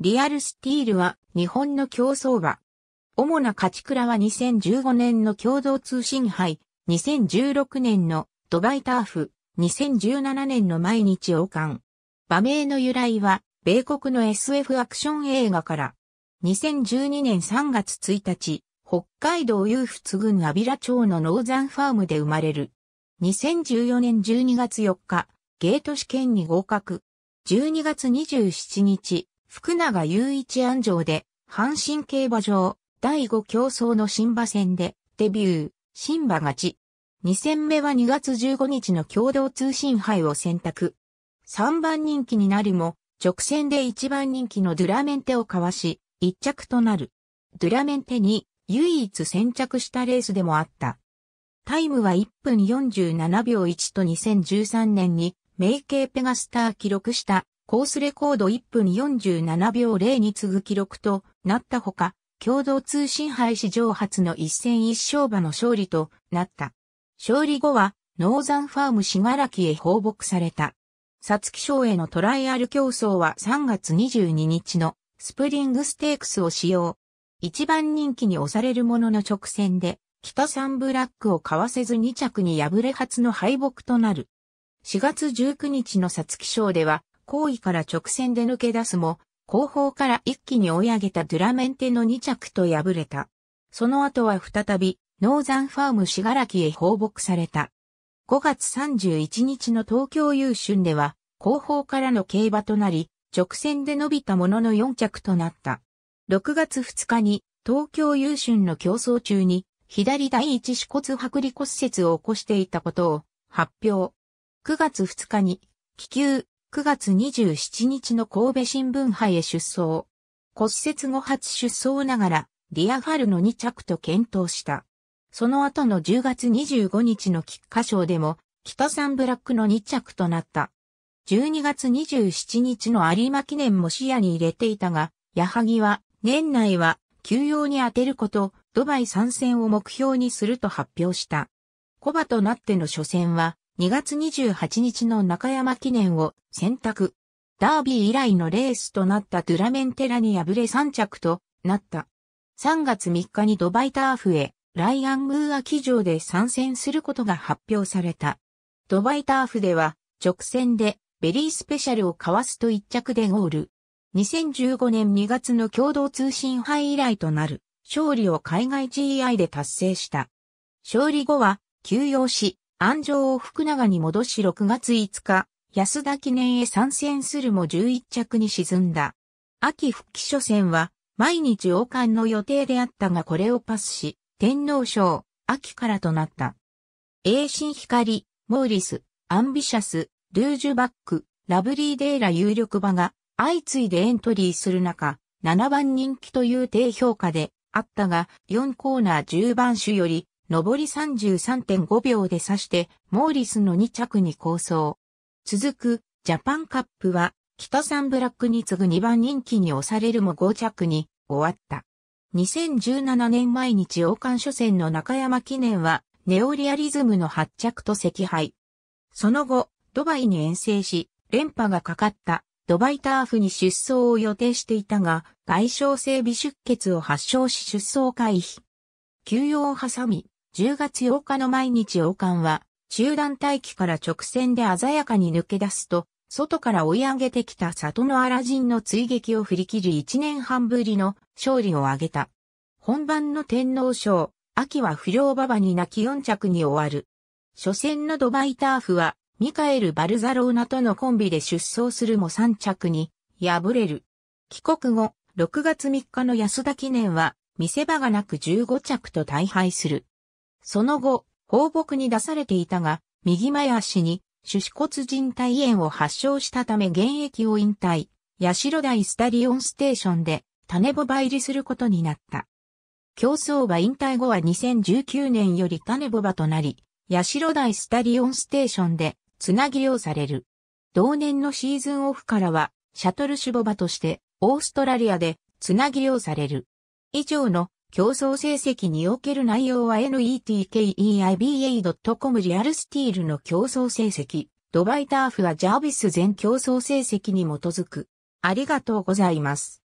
リアルスティールは日本の競争馬。主な勝ち倉は2015年の共同通信杯、2016年のドバイターフ、2017年の毎日王冠。馬名の由来は、米国の SF アクション映画から、2012年3月1日、北海道夕仏郡安平町のノーザンファームで生まれる。2014年12月4日、ゲート試験に合格。12月27日、福永雄一安城で、阪神競馬場、第5競争の新馬戦で、デビュー、新馬勝ち。2戦目は2月15日の共同通信杯を選択。3番人気になるも、直線で1番人気のドゥラメンテをかわし、1着となる。ドゥラメンテに唯一先着したレースでもあった。タイムは1分47秒1と2013年に、メイケーペガスター記録したコースレコード1分47秒0に次ぐ記録となったほか、共同通信杯史上初の一戦一勝馬の勝利となった。勝利後は、ノーザンファーム死柄木へ放牧された。サツキ賞へのトライアル競争は3月22日のスプリングステークスを使用。一番人気に押されるものの直線で、北サンブラックをかわせず2着に敗れ初の敗北となる。4月19日のサツキ賞では、後位から直線で抜け出すも、後方から一気に追い上げたドゥラメンテの2着と敗れた。その後は再び、ノーザンファームしがらきへ放牧された。5月31日の東京優春では、後方からの競馬となり、直線で伸びたものの4着となった。6月2日に、東京優春の競争中に、左第一四骨剥離骨折を起こしていたことを発表。9月2日に、気球、9月27日の神戸新聞杯へ出走。骨折後初出走ながら、ディアファルの2着と検討した。その後の10月25日の菊花賞でも、北三ブラックの2着となった。12月27日の有馬記念も視野に入れていたが、矢作は、年内は、休養に充てること、ドバイ参戦を目標にすると発表した。コバとなっての初戦は、2月28日の中山記念を選択。ダービー以来のレースとなったドゥラメンテラに敗れ3着となった。3月3日にドバイターフへライアングーア騎乗で参戦することが発表された。ドバイターフでは直線でベリースペシャルをかわすと1着でゴール。2015年2月の共同通信杯以来となる勝利を海外 GI で達成した。勝利後は休養し、安城を福永に戻し6月5日、安田記念へ参戦するも11着に沈んだ。秋復帰初戦は、毎日王冠の予定であったがこれをパスし、天皇賞、秋からとなった。栄新光、モーリス、アンビシャス、ルージュバック、ラブリーデーラ有力馬が相次いでエントリーする中、7番人気という低評価であったが、4コーナー10番手より上り33.5秒で刺して、モーリスの2着に構想。続く、ジャパンカップは、北三ブラックに次ぐ2番人気に押されるも5着に終わった。2017年毎日王冠初戦の中山記念は、ネオリアリズムの発着と赤敗。その後、ドバイに遠征し、連覇がかかったドバイターフに出走を予定していたが、外傷性微出血を発症し出走回避。休養を挟み、10月8日の毎日王冠は、中段待機から直線で鮮やかに抜け出すと、外から追い上げてきた里のアラジンの追撃を振り切り1年半ぶりの勝利を挙げた。本番の天皇賞、秋は不良馬場に泣き4着に終わる。初戦のドバイターフは、ミカエル・バルザローナとのコンビで出走するも3着に、敗れる。帰国後、6月3日の安田記念は、見せ場がなく15着と大敗する。その後、放牧に出されていたが、右前足に手指骨靭帯炎を発症したため現役を引退、八代台スタリオンステーションで種ボバ入りすることになった。競争馬引退後は2019年より種ボバとなり、八代台スタリオンステーションでつなぎうされる。同年のシーズンオフからは、シャトルシュボバとして、オーストラリアでつなぎうされる。以上の競争成績における内容は netkeiba.com リアルスティールの競争成績。ドバイターフはジャービス全競争成績に基づく。ありがとうございます。